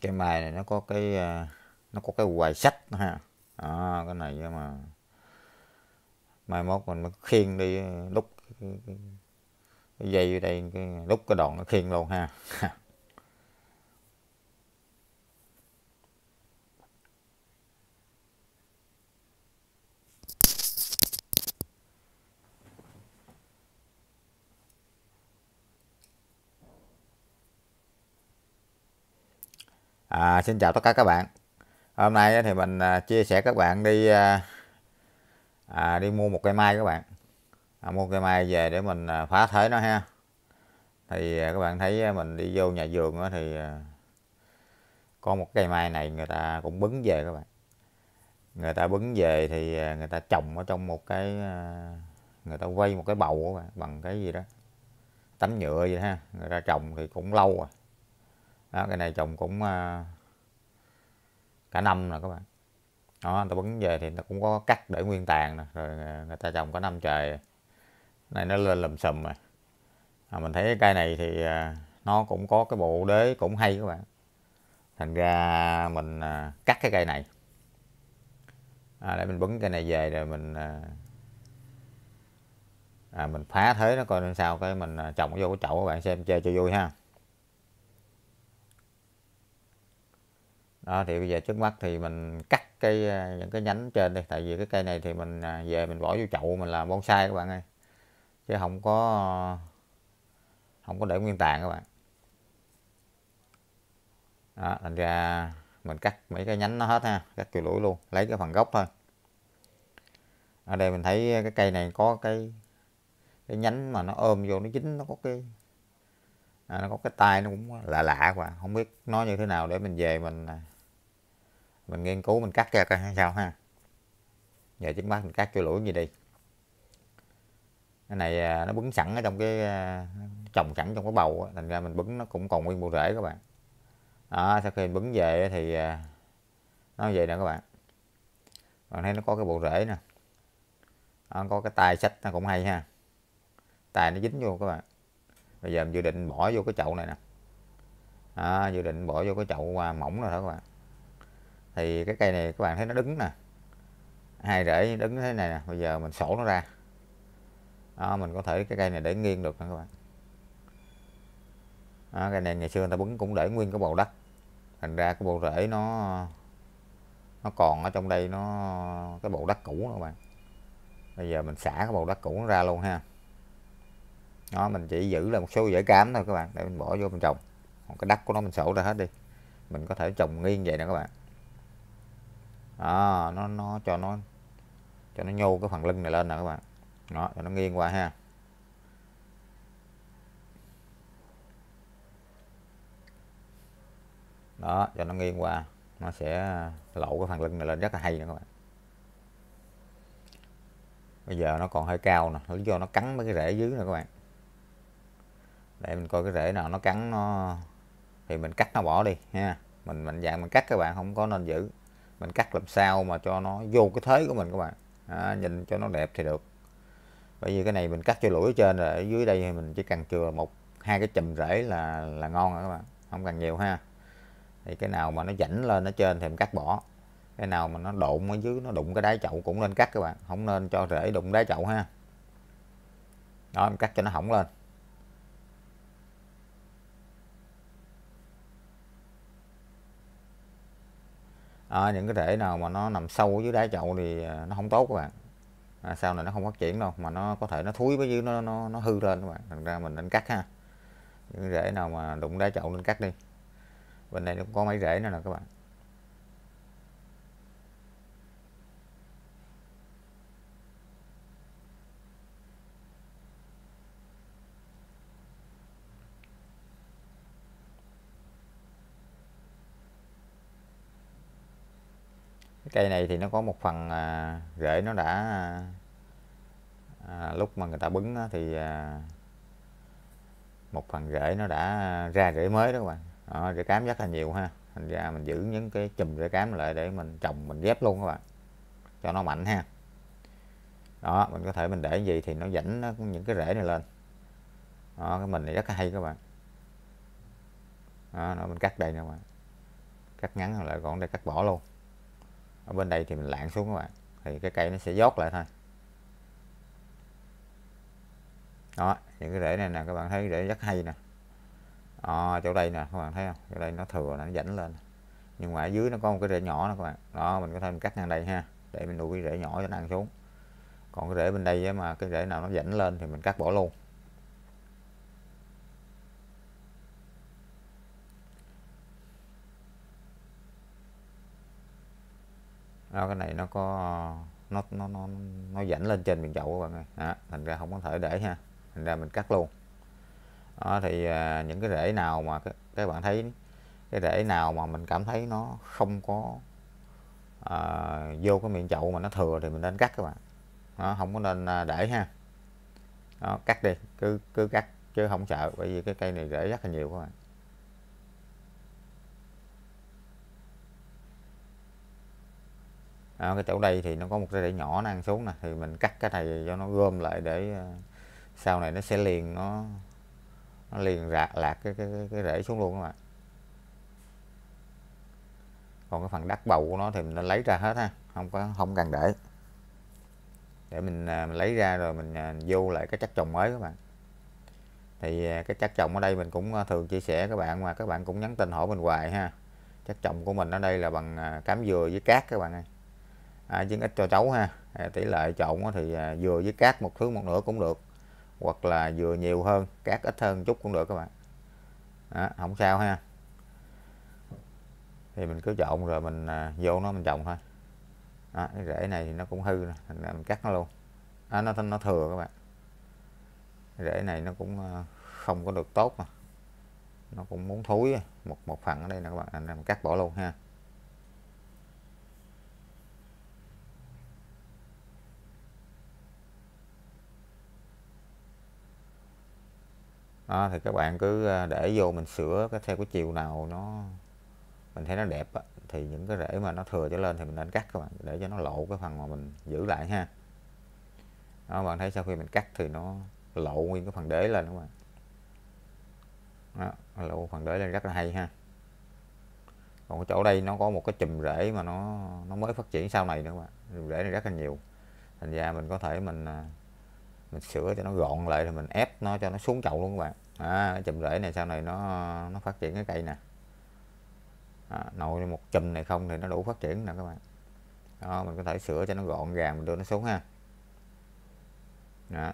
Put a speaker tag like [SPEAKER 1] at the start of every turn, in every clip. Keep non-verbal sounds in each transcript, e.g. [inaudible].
[SPEAKER 1] cái mài này nó có cái à, nó có cái hoài sách ha à, cái này mà mai mốt mình mới khiên đi đúc cái, cái, cái dây vô đây cái, đúc cái đoạn nó khiên luôn ha [laughs] À, xin chào tất cả các bạn hôm nay thì mình à, chia sẻ các bạn đi à, à, đi mua một cây mai các bạn à, mua cây mai về để mình à, phá thế nó ha thì các bạn thấy mình đi vô nhà vườn thì có một cây mai này người ta cũng bứng về các bạn người ta bứng về thì người ta trồng ở trong một cái người ta quay một cái bầu các bạn bằng cái gì đó tấm nhựa vậy ha người ta trồng thì cũng lâu rồi đó cái này trồng cũng à, cả năm rồi các bạn đó người ta bứng về thì người ta cũng có cắt để nguyên tàn nè rồi à, người ta trồng có năm trời này nó lên lùm xùm rồi à, mình thấy cái cây này thì à, nó cũng có cái bộ đế cũng hay các bạn thành ra mình cắt cái cây này à, để mình bứng cây này về rồi mình à, mình phá thế nó coi làm sao cái mình trồng vô cái chậu các bạn xem chơi cho vui ha đó thì bây giờ trước mắt thì mình cắt cái ờ, những cái nhánh trên đi tại vì cái cây này thì mình ờ, về mình bỏ vô chậu mình làm bonsai các bạn ơi chứ không có không có để nguyên tàn các bạn đó, thành ra mình cắt mấy cái nhánh nó hết ha cắt kiểu lũi luôn lấy cái phần gốc thôi ở đây mình thấy cái cây này có cái cái nhánh mà nó ôm vô nó dính nó có cái à, nó có cái tay nó cũng lạ lạ quá không biết nó như thế nào để mình về mình à, mình nghiên cứu mình cắt ra coi sao ha giờ trước mắt mình cắt cho lũi gì đi cái này à, nó bứng sẵn ở trong cái à, trồng sẵn trong cái bầu thành ra mình bứng nó cũng còn nguyên bộ rễ các bạn đó, sau khi mình bứng về thì à, nó về nè các bạn bạn thấy nó có cái bộ rễ nè đó, có cái tay sách nó cũng hay ha tay nó dính vô các bạn bây giờ mình dự định bỏ vô cái chậu này nè đó, dự định bỏ vô cái chậu mỏng rồi đó các bạn thì cái cây này các bạn thấy nó đứng nè hai rễ đứng thế này nè bây giờ mình sổ nó ra đó, mình có thể cái cây này để nghiêng được nè các bạn đó, cây này ngày xưa người ta bứng cũng để nguyên cái bầu đất thành ra cái bộ rễ nó nó còn ở trong đây nó cái bộ đất cũ nữa các bạn bây giờ mình xả cái bộ đất cũ nó ra luôn ha nó mình chỉ giữ là một số rễ cám thôi các bạn để mình bỏ vô mình trồng còn cái đất của nó mình sổ ra hết đi mình có thể trồng nghiêng vậy nè các bạn à, nó nó cho nó cho nó nhô cái phần lưng này lên nè các bạn đó cho nó nghiêng qua ha đó cho nó nghiêng qua nó sẽ lộ cái phần lưng này lên rất là hay nữa các bạn bây giờ nó còn hơi cao nè lý do nó cắn mấy cái rễ dưới nè các bạn để mình coi cái rễ nào nó cắn nó thì mình cắt nó bỏ đi ha mình mạnh dạng mình cắt các bạn không có nên giữ mình cắt làm sao mà cho nó vô cái thế của mình các bạn à, nhìn cho nó đẹp thì được bởi vì cái này mình cắt cho lũi trên rồi ở dưới đây thì mình chỉ cần chừa một hai cái chùm rễ là là ngon rồi các bạn không cần nhiều ha thì cái nào mà nó rảnh lên ở trên thì mình cắt bỏ cái nào mà nó đụng ở dưới nó đụng cái đáy chậu cũng nên cắt các bạn không nên cho rễ đụng đáy chậu ha đó mình cắt cho nó hỏng lên à, những cái rễ nào mà nó nằm sâu dưới đáy chậu thì ờ, nó không tốt các bạn à, sau này nó không phát triển đâu mà nó có thể nó thúi với dưới nó nó, nó hư lên các bạn thành ra mình nên cắt ha những rễ nào mà đụng đáy chậu nên cắt đi bên này nó có mấy rễ nữa nè các bạn cây này thì nó có một phần à, rễ nó đã à, lúc mà người ta bứng á, thì à, một phần rễ nó đã ra rễ mới đó các bạn à, rễ cám rất là nhiều ha thành ra mình giữ những cái chùm rễ cám lại để mình trồng mình ghép luôn các bạn cho nó mạnh ha đó mình có thể mình để gì thì nó dẫn nó, những cái rễ này lên đó, cái mình này rất là hay các bạn đó, nó mình cắt đây nè các bạn cắt ngắn lại còn đây cắt bỏ luôn bên đây thì mình lạng xuống các bạn thì cái cây nó sẽ dót lại thôi đó những cái rễ này nè các bạn thấy rễ rất hay nè à, chỗ đây nè các bạn thấy không chỗ đây nó thừa nó dẫn lên nhưng mà ở dưới nó có một cái rễ nhỏ đó các bạn đó mình có thể mình cắt ngang đây ha để mình nuôi cái rễ nhỏ cho nó ăn xuống còn cái rễ bên đây mà cái rễ nào nó dẫn lên thì mình cắt bỏ luôn đó cái này nó có nó nó nó nó dẫn lên trên miệng chậu các bạn ơi đó, thành ra không có thể để ha thành ra mình cắt luôn đó, thì à, những cái rễ nào mà các, các bạn thấy cái rễ nào mà mình cảm thấy nó không có à, vô cái miệng chậu mà nó thừa thì mình nên cắt các bạn nó không có nên à, để ha đó, cắt đi cứ cứ cắt chứ không sợ bởi vì cái cây này rễ rất là nhiều các bạn à, cái chỗ đây thì nó có một cái rễ nhỏ nó ăn xuống nè thì mình cắt cái này cho nó gom lại để ờ, sau này nó sẽ liền nó nó liền rạc lạc cái cái, cái, cái rễ xuống luôn các bạn còn cái phần đất bầu của nó thì mình lấy ra hết ha không có không cần để để mình, à, mình lấy ra rồi à, mình vô lại cái chất trồng mới các bạn thì à, cái chất trồng ở đây mình cũng thường chia sẻ các bạn mà các bạn cũng nhắn tin hỏi mình hoài ha chất trồng của mình ở đây là bằng cám dừa với cát các bạn ơi à, dưỡng ít cho cháu ha à, tỷ lệ trộn thì à, vừa với cát một thứ một nửa cũng được hoặc là vừa nhiều hơn cát ít hơn chút cũng được các bạn đó, không sao ha thì mình cứ trộn rồi mình à, vô nó mình trồng thôi đó, cái rễ này thì nó cũng hư nè mình cắt nó luôn à, nó nó thừa các bạn rễ này nó cũng à, không có được tốt mà nó cũng muốn thúi một một phần ở đây nè các bạn nên mình cắt bỏ luôn ha à, thì các bạn cứ ờ, để vô mình sửa cái theo cái chiều nào nó mình thấy nó đẹp á, thì những cái rễ mà nó thừa trở lên thì mình nên cắt các bạn để cho nó lộ cái phần mà mình giữ lại ha đó bạn thấy sau khi mình cắt thì nó lộ nguyên cái phần đế lên đúng không ạ lộ phần đế lên rất là hay ha còn chỗ đây nó có một cái chùm rễ mà nó nó mới phát triển sau này nữa mà rễ này rất là nhiều thành ra mình có thể mình ờ, mình sửa cho nó gọn lại rồi mình ép nó cho nó xuống chậu luôn các bạn à, cái chùm rễ này sau này nó nó phát triển cái cây nè à, nội một chùm này không thì nó đủ phát triển nè các bạn đó, mình có thể sửa cho nó gọn gàng mình đưa nó xuống ha đó.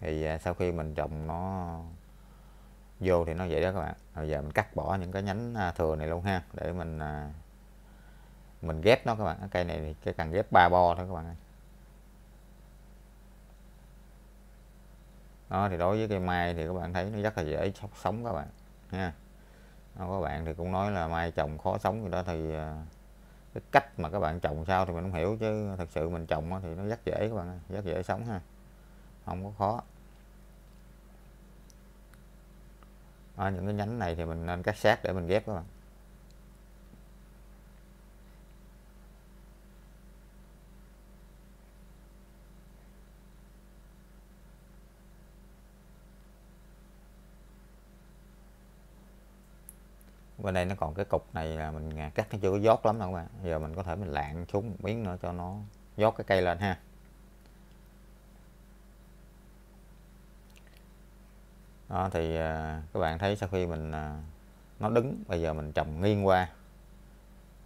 [SPEAKER 1] thì à, sau khi mình trồng nó vô thì nó vậy đó các bạn bây giờ mình cắt bỏ những cái nhánh à, thừa này luôn ha để mình à, mình ghép nó các bạn cái cây này thì cái cần ghép ba bo thôi các bạn ơi đó thì đối với cây mai thì các bạn thấy nó rất là dễ sống, các bạn nha đó, các bạn thì cũng nói là mai trồng khó sống gì đó thì à, cái cách mà các bạn trồng sao thì mình không hiểu chứ thật sự mình trồng thì nó rất dễ các bạn rất dễ sống ha không có khó ở những cái nhánh này thì mình nên cắt sát để mình ghép các bạn bên đây nó còn cái cục này là mình cắt nó chưa có dốt lắm đâu các bạn giờ mình có thể mình lạng xuống một miếng nữa cho nó dốt cái cây lên ha đó thì à, các bạn thấy sau khi mình à, nó đứng bây giờ mình trồng nghiêng qua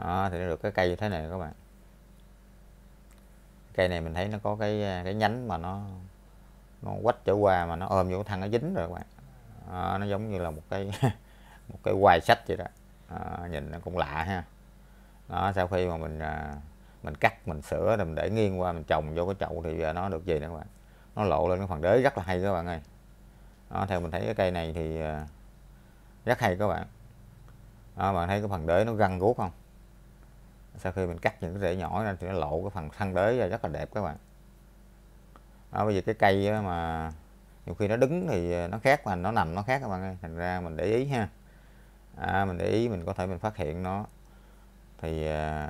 [SPEAKER 1] đó, thì nó được cái cây như thế này các bạn cây này mình thấy nó có cái à, cái nhánh mà nó nó quách trở qua mà nó ôm vô thằng nó dính rồi các bạn à, nó giống như là một cái [laughs] một cái quai sách vậy đó à, nhìn nó cũng lạ ha đó sau khi mà mình à, mình cắt mình sửa rồi mình để nghiêng qua mình trồng vô cái chậu thì nó được gì nữa các bạn nó lộ lên cái phần đế rất là hay các bạn ơi đó, theo mình thấy cái cây này thì à, rất hay các bạn đó, bạn thấy cái phần đế nó găng guốc không sau khi mình cắt những cái rễ nhỏ ra thì nó lộ cái phần thân đế ra rất là đẹp các bạn đó, bây giờ cái cây mà nhiều khi nó đứng thì à, nó khác mà nó nằm nó khác các bạn ơi thành ra mình để ý ha à, mình để ý mình có thể mình phát hiện nó thì à,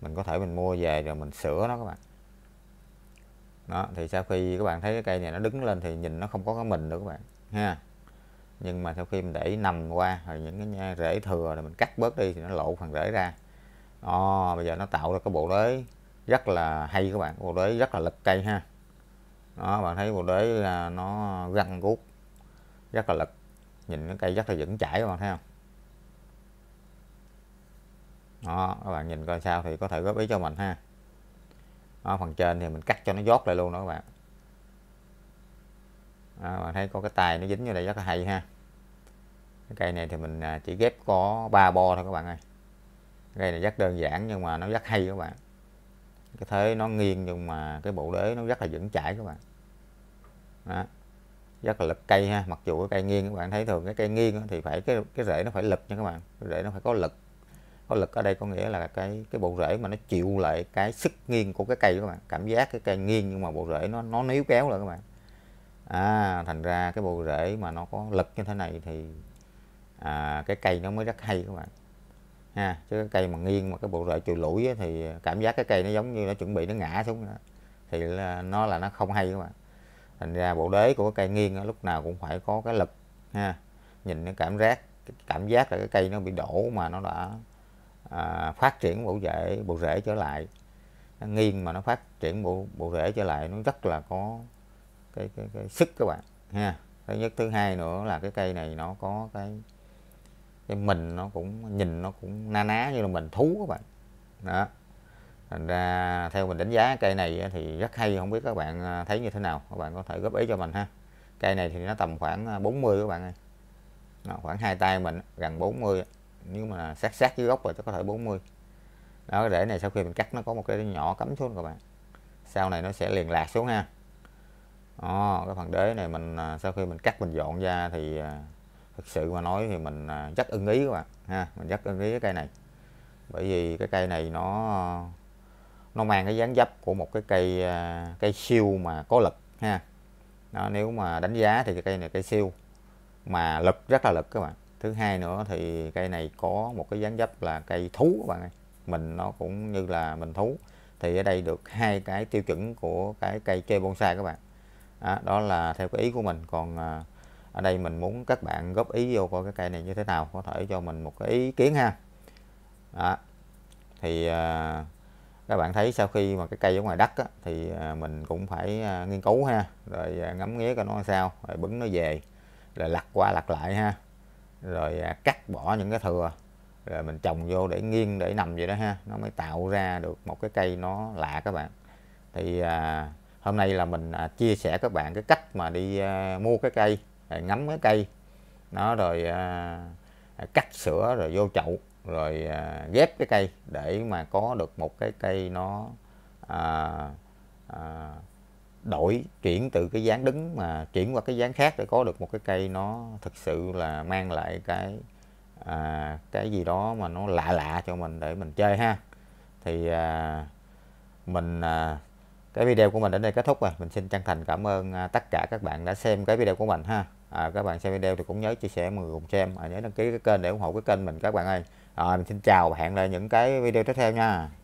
[SPEAKER 1] mình có thể mình mua về rồi mình sửa nó các bạn đó thì sau khi các bạn thấy cái cây này nó đứng lên thì nhìn nó không có cái mình nữa các bạn ha nhưng mà sau khi mình để nằm qua rồi những cái rễ thừa rồi mình cắt bớt đi thì nó lộ phần rễ ra oh, bây giờ nó tạo ra cái bộ đế rất là hay các bạn bộ đế rất là lực cây ha đó bạn thấy bộ đế là nó găng guốc rất là lực nhìn cái cây rất là vững chãi các bạn thấy không đó các bạn nhìn coi sao thì có thể góp ý cho mình ha đó, phần trên thì mình cắt cho nó dót lại luôn đó các bạn đó, các bạn thấy có cái tài nó dính như này rất là hay ha cái cây này thì mình à, chỉ ghép có ba bo thôi các bạn ơi cây này rất đơn giản nhưng mà nó rất hay các bạn cái thế nó nghiêng nhưng mà cái bộ đế nó rất là vững chãi các bạn đó rất là lực cây ha mặc dù cái cây nghiêng các bạn thấy thường cái cây nghiêng thì phải cái cái rễ nó phải lực nha các bạn rễ nó phải có lực có lực ở đây có nghĩa là cái cái bộ rễ mà nó chịu lại cái sức nghiêng của cái cây các bạn cảm giác cái cây nghiêng nhưng mà bộ rễ nó nó níu kéo lại các bạn à thành ra cái bộ rễ mà nó có lực như thế này thì à, cái cây nó mới rất hay các bạn ha chứ cái cây mà nghiêng mà cái bộ rễ chịu lũi thì cảm giác cái cây nó giống như nó chuẩn bị nó ngã xuống đó. thì là, nó là nó không hay các bạn thành ra bộ đế của cái cây nghiêng lúc nào cũng phải có cái lực ha nhìn cái cảm giác cái cảm giác là cái cây nó bị đổ mà nó đã à, phát triển bộ rễ bộ rễ trở lại nó nghiêng mà nó phát triển bộ bộ rễ trở lại nó rất là có cái cái, cái sức các bạn ha thứ nhất thứ hai nữa là cái cây này nó có cái cái mình nó cũng nhìn nó cũng na ná như là mình thú các bạn đó thành ra theo mình đánh giá cây này thì rất hay không biết các bạn à, thấy như thế nào các bạn có thể góp ý cho mình ha cây này thì nó tầm khoảng 40 à, các bạn ơi nó khoảng hai tay mình gần 40 nếu mà sát sát dưới gốc rồi chắc có thể 40 đó cái rễ này sau khi mình cắt nó có một cái nhỏ cắm xuống các bạn sau này nó sẽ liền lạc xuống ha đó, cái phần đế này mình à, sau khi mình cắt mình dọn ra thì thực sự mà nói thì mình rất ưng ý các bạn ha mình rất ưng ý cái cây này bởi vì cái cây này nó nó mang cái dáng dấp của một cái cây à, cây siêu mà có lực ha đó, nếu mà đánh giá thì cây này cây siêu mà lực rất là lực các bạn thứ hai nữa thì cây này có một cái dáng dấp là cây thú các bạn ơi mình nó cũng như là mình thú thì ở đây được hai cái tiêu chuẩn của cái cây kê bonsai các bạn à, đó là theo cái ý của mình còn à, ở đây mình muốn các bạn góp ý vô coi cái cây này như thế nào có thể cho mình một cái ý kiến ha đó. thì à, các bạn thấy sau khi mà cái cây ở ngoài đất á, thì à, mình cũng phải à, nghiên cứu ha rồi à, ngắm nghía coi nó sao rồi bứng nó về rồi lặt qua lặt lại ha rồi cắt bỏ những cái thừa rồi mình trồng vô để nghiêng để nằm vậy đó ha nó mới tạo ra được một cái cây nó lạ các bạn thì hôm nay là mình chia sẻ các bạn cái cách mà đi mua cái cây rồi ngắm cái cây nó rồi cắt sữa rồi vô chậu rồi à, ghép cái cây để mà có được một cái cây nó à, à, đổi chuyển từ cái dáng đứng mà chuyển qua cái dáng khác để có được một cái cây nó thực sự là mang lại cái à, cái gì đó mà nó lạ lạ cho mình để mình chơi ha thì à, mình à, cái video của mình đến đây kết thúc rồi mình xin chân thành cảm ơn à, tất cả các bạn đã xem cái video của mình ha à, các bạn xem video thì cũng nhớ chia sẻ mọi người cùng xem à, nhớ đăng ký cái kênh để ủng hộ cái kênh mình các bạn ơi rồi mình xin chào và hẹn lại những cái video tiếp theo nha